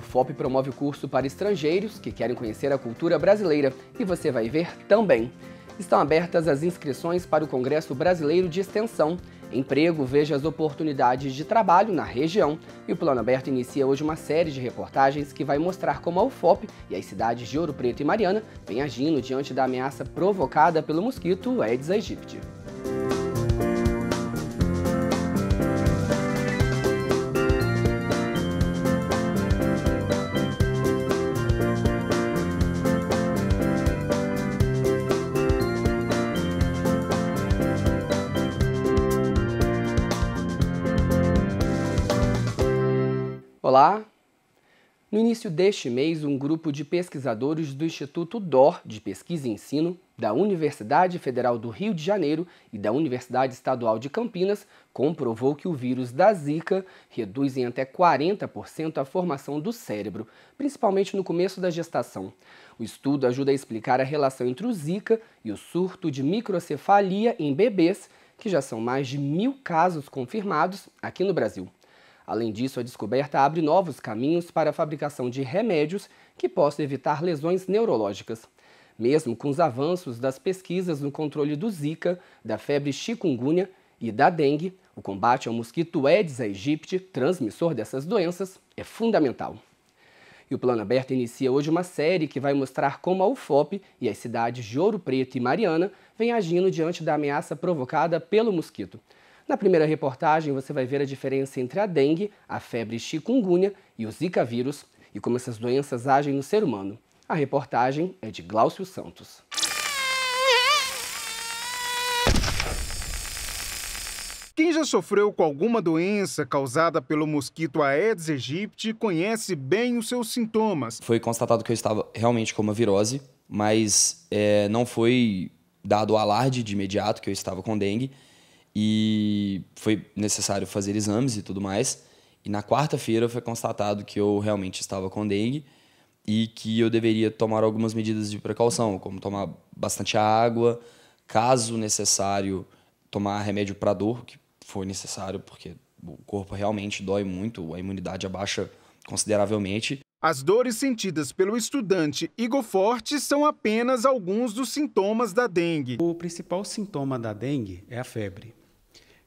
O FOP promove o curso para estrangeiros que querem conhecer a cultura brasileira e você vai ver também. Estão abertas as inscrições para o Congresso Brasileiro de Extensão. Emprego, veja as oportunidades de trabalho na região. E o Plano Aberto inicia hoje uma série de reportagens que vai mostrar como a UFOP e as cidades de Ouro Preto e Mariana vêm agindo diante da ameaça provocada pelo mosquito Aedes aegypti. Olá! No início deste mês, um grupo de pesquisadores do Instituto DOR de Pesquisa e Ensino, da Universidade Federal do Rio de Janeiro e da Universidade Estadual de Campinas comprovou que o vírus da Zika reduz em até 40% a formação do cérebro, principalmente no começo da gestação. O estudo ajuda a explicar a relação entre o Zika e o surto de microcefalia em bebês, que já são mais de mil casos confirmados aqui no Brasil. Além disso, a descoberta abre novos caminhos para a fabricação de remédios que possam evitar lesões neurológicas. Mesmo com os avanços das pesquisas no controle do Zika, da febre chikungunya e da dengue, o combate ao mosquito Aedes aegypti, transmissor dessas doenças, é fundamental. E o Plano Aberto inicia hoje uma série que vai mostrar como a UFOP e as cidades de Ouro Preto e Mariana vêm agindo diante da ameaça provocada pelo mosquito. Na primeira reportagem, você vai ver a diferença entre a dengue, a febre chikungunya e o zika vírus e como essas doenças agem no ser humano. A reportagem é de Glaucio Santos. Quem já sofreu com alguma doença causada pelo mosquito Aedes aegypti conhece bem os seus sintomas. Foi constatado que eu estava realmente com uma virose, mas é, não foi dado o alarde de imediato que eu estava com dengue. E foi necessário fazer exames e tudo mais. E na quarta-feira foi constatado que eu realmente estava com dengue e que eu deveria tomar algumas medidas de precaução, como tomar bastante água, caso necessário, tomar remédio para dor, que foi necessário porque o corpo realmente dói muito, a imunidade abaixa consideravelmente. As dores sentidas pelo estudante Igor Forte são apenas alguns dos sintomas da dengue. O principal sintoma da dengue é a febre.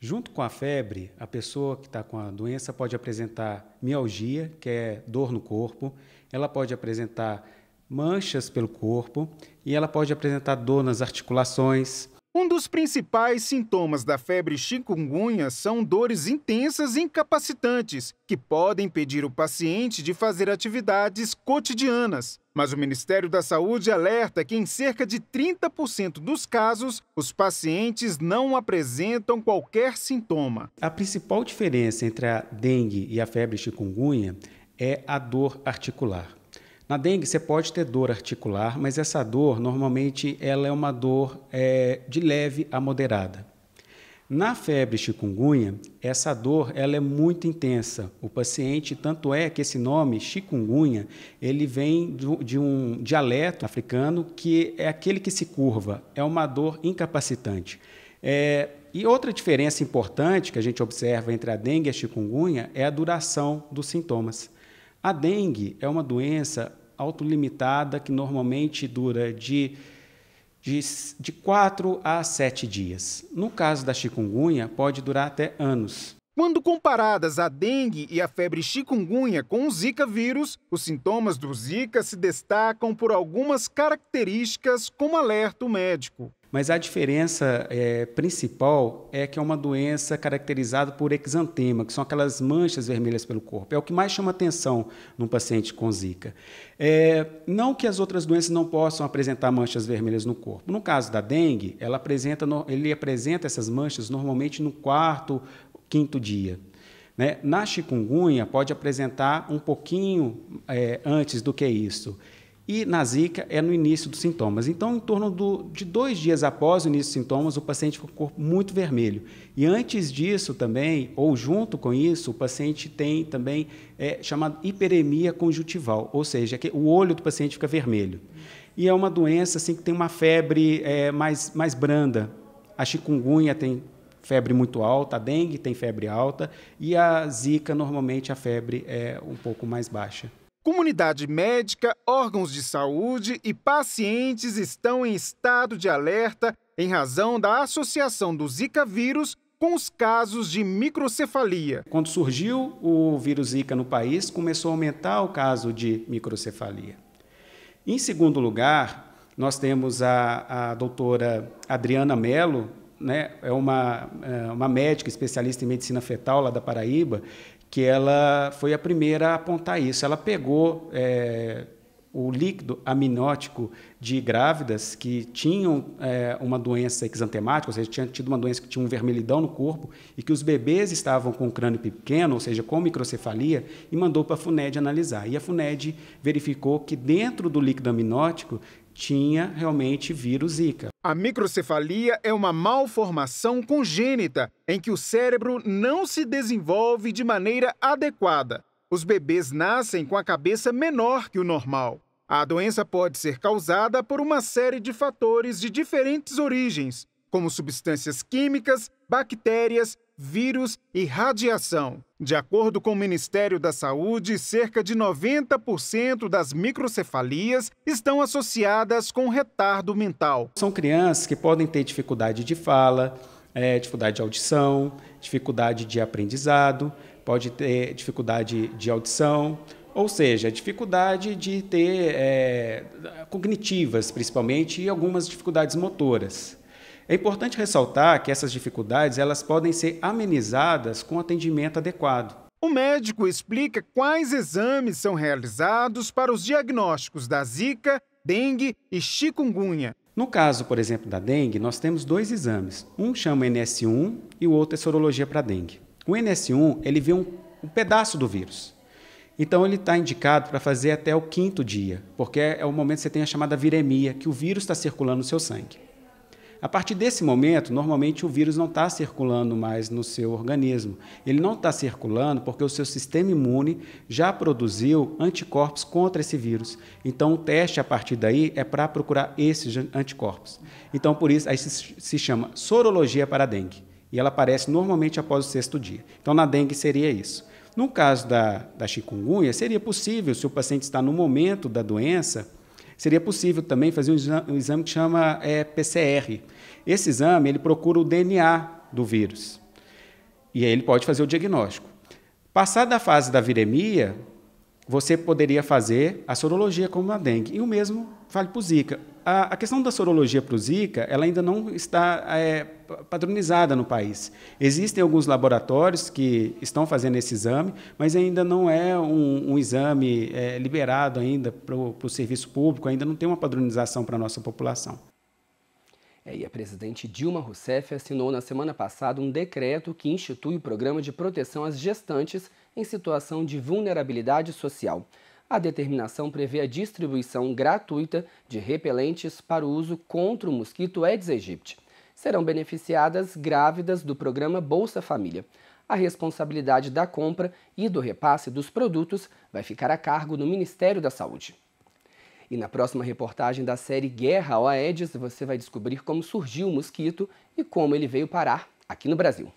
Junto com a febre, a pessoa que está com a doença pode apresentar mialgia, que é dor no corpo, ela pode apresentar manchas pelo corpo e ela pode apresentar dor nas articulações, um dos principais sintomas da febre chikungunya são dores intensas e incapacitantes, que podem impedir o paciente de fazer atividades cotidianas. Mas o Ministério da Saúde alerta que, em cerca de 30% dos casos, os pacientes não apresentam qualquer sintoma. A principal diferença entre a dengue e a febre chikungunya é a dor articular. Na dengue você pode ter dor articular, mas essa dor normalmente ela é uma dor é, de leve a moderada. Na febre chikungunya, essa dor ela é muito intensa. O paciente, tanto é que esse nome chikungunya, ele vem do, de um dialeto africano que é aquele que se curva, é uma dor incapacitante. É, e outra diferença importante que a gente observa entre a dengue e a chikungunya é a duração dos sintomas. A dengue é uma doença autolimitada que normalmente dura de, de, de 4 a 7 dias. No caso da chikungunya, pode durar até anos. Quando comparadas a dengue e a febre chikungunya com o Zika vírus, os sintomas do Zika se destacam por algumas características, como alerta o médico. Mas a diferença é, principal é que é uma doença caracterizada por exantema, que são aquelas manchas vermelhas pelo corpo. É o que mais chama atenção num paciente com zika. É, não que as outras doenças não possam apresentar manchas vermelhas no corpo. No caso da dengue, ela apresenta, ele apresenta essas manchas normalmente no quarto, quinto dia. Né? Na chikungunya, pode apresentar um pouquinho é, antes do que isso. E na zika é no início dos sintomas. Então, em torno do, de dois dias após o início dos sintomas, o paciente fica com o corpo muito vermelho. E antes disso também, ou junto com isso, o paciente tem também é, chamada hiperemia conjuntival, ou seja, que o olho do paciente fica vermelho. E é uma doença assim, que tem uma febre é, mais, mais branda. A chikungunya tem febre muito alta, a dengue tem febre alta e a zika normalmente a febre é um pouco mais baixa. Comunidade médica, órgãos de saúde e pacientes estão em estado de alerta em razão da associação do Zika vírus com os casos de microcefalia. Quando surgiu o vírus Zika no país, começou a aumentar o caso de microcefalia. Em segundo lugar, nós temos a, a doutora Adriana Melo, né, é uma, é, uma médica especialista em medicina fetal lá da Paraíba, que ela foi a primeira a apontar isso. Ela pegou é, o líquido aminótico de grávidas que tinham é, uma doença exantemática, ou seja, tinham tido uma doença que tinha um vermelhidão no corpo, e que os bebês estavam com o crânio pequeno, ou seja, com microcefalia, e mandou para a FUNED analisar. E a FUNED verificou que dentro do líquido aminótico tinha realmente vírus Zika. A microcefalia é uma malformação congênita em que o cérebro não se desenvolve de maneira adequada. Os bebês nascem com a cabeça menor que o normal. A doença pode ser causada por uma série de fatores de diferentes origens, como substâncias químicas, bactérias, vírus e radiação. De acordo com o Ministério da Saúde, cerca de 90% das microcefalias estão associadas com retardo mental. São crianças que podem ter dificuldade de fala, é, dificuldade de audição, dificuldade de aprendizado, pode ter dificuldade de audição, ou seja, dificuldade de ter é, cognitivas, principalmente, e algumas dificuldades motoras. É importante ressaltar que essas dificuldades elas podem ser amenizadas com atendimento adequado. O médico explica quais exames são realizados para os diagnósticos da Zika, dengue e chikungunya. No caso, por exemplo, da dengue, nós temos dois exames. Um chama NS1 e o outro é sorologia para dengue. O NS1 ele vê um, um pedaço do vírus. Então ele está indicado para fazer até o quinto dia, porque é o momento que você tem a chamada viremia, que o vírus está circulando no seu sangue. A partir desse momento, normalmente o vírus não está circulando mais no seu organismo. Ele não está circulando porque o seu sistema imune já produziu anticorpos contra esse vírus. Então, o teste a partir daí é para procurar esses anticorpos. Então, por isso, aí se chama sorologia para a dengue. E ela aparece normalmente após o sexto dia. Então, na dengue seria isso. No caso da, da chikungunya, seria possível, se o paciente está no momento da doença, seria possível também fazer um exame que chama é, PCR. Esse exame ele procura o DNA do vírus e aí ele pode fazer o diagnóstico. Passada a fase da viremia, você poderia fazer a sorologia como a dengue. E o mesmo vale para o Zika. A, a, questão da sorologia para o Zika, ela ainda não está é, padronizada no país. Existem alguns laboratórios que estão fazendo esse exame, mas ainda não é um, um exame é, liberado ainda para o serviço público, ainda não tem uma padronização para a nossa população. E a presidente Dilma Rousseff assinou na semana passada um decreto que institui o programa de proteção às gestantes em situação de vulnerabilidade social. A determinação prevê a distribuição gratuita de repelentes para o uso contra o mosquito Aedes aegypti. Serão beneficiadas grávidas do programa Bolsa Família. A responsabilidade da compra e do repasse dos produtos vai ficar a cargo do Ministério da Saúde. E na próxima reportagem da série Guerra ao Aedes, você vai descobrir como surgiu o mosquito e como ele veio parar aqui no Brasil.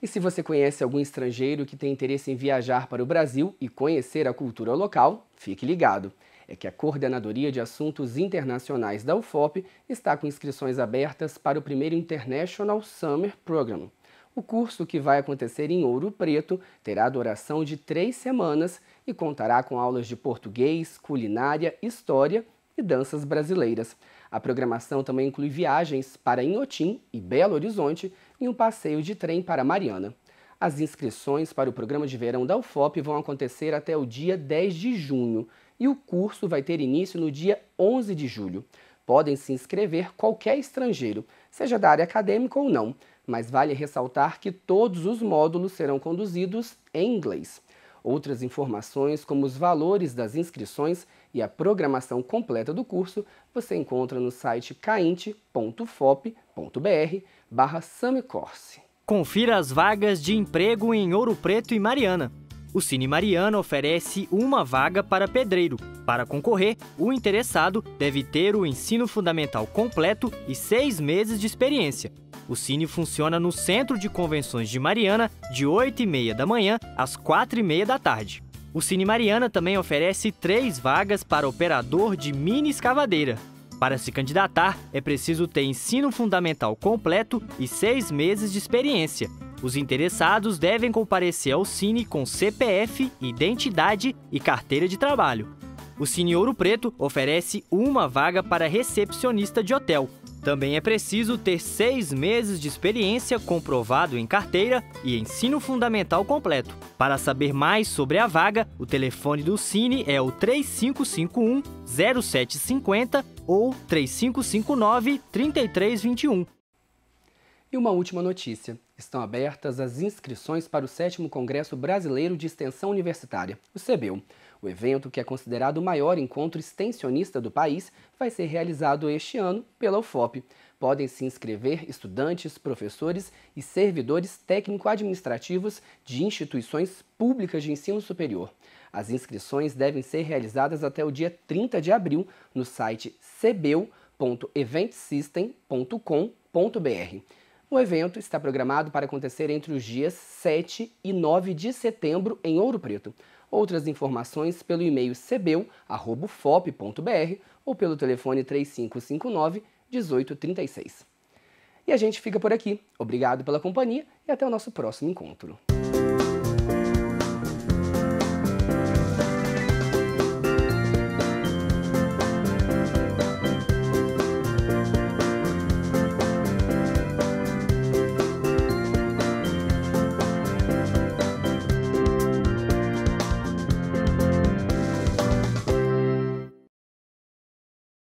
E se você conhece algum estrangeiro que tem interesse em viajar para o Brasil e conhecer a cultura local, fique ligado. É que a Coordenadoria de Assuntos Internacionais da UFOP está com inscrições abertas para o primeiro International Summer Program. O curso, que vai acontecer em Ouro Preto, terá duração de três semanas e contará com aulas de português, culinária, história e danças brasileiras. A programação também inclui viagens para Inhotim e Belo Horizonte e um passeio de trem para Mariana. As inscrições para o programa de verão da UFOP vão acontecer até o dia 10 de junho e o curso vai ter início no dia 11 de julho. Podem se inscrever qualquer estrangeiro, seja da área acadêmica ou não mas vale ressaltar que todos os módulos serão conduzidos em inglês. Outras informações, como os valores das inscrições e a programação completa do curso, você encontra no site cainte.fop.br barra Confira as vagas de emprego em Ouro Preto e Mariana. O Cine Mariana oferece uma vaga para pedreiro. Para concorrer, o interessado deve ter o ensino fundamental completo e seis meses de experiência. O Cine funciona no Centro de Convenções de Mariana, de 8 e meia da manhã às 4 e meia da tarde. O Cine Mariana também oferece três vagas para operador de mini escavadeira. Para se candidatar, é preciso ter ensino fundamental completo e seis meses de experiência. Os interessados devem comparecer ao Cine com CPF, identidade e carteira de trabalho. O Cine Ouro Preto oferece uma vaga para recepcionista de hotel, também é preciso ter seis meses de experiência comprovado em carteira e ensino fundamental completo. Para saber mais sobre a vaga, o telefone do Cine é o 3551 0750 ou 3559 3321. E uma última notícia. Estão abertas as inscrições para o 7 Congresso Brasileiro de Extensão Universitária, o CBEU. O evento, que é considerado o maior encontro extensionista do país, vai ser realizado este ano pela UFOP. Podem se inscrever estudantes, professores e servidores técnico-administrativos de instituições públicas de ensino superior. As inscrições devem ser realizadas até o dia 30 de abril no site cbeu.eventsystem.com.br. O evento está programado para acontecer entre os dias 7 e 9 de setembro em Ouro Preto. Outras informações pelo e-mail cbeu.fop.br ou pelo telefone 3559 1836. E a gente fica por aqui. Obrigado pela companhia e até o nosso próximo encontro.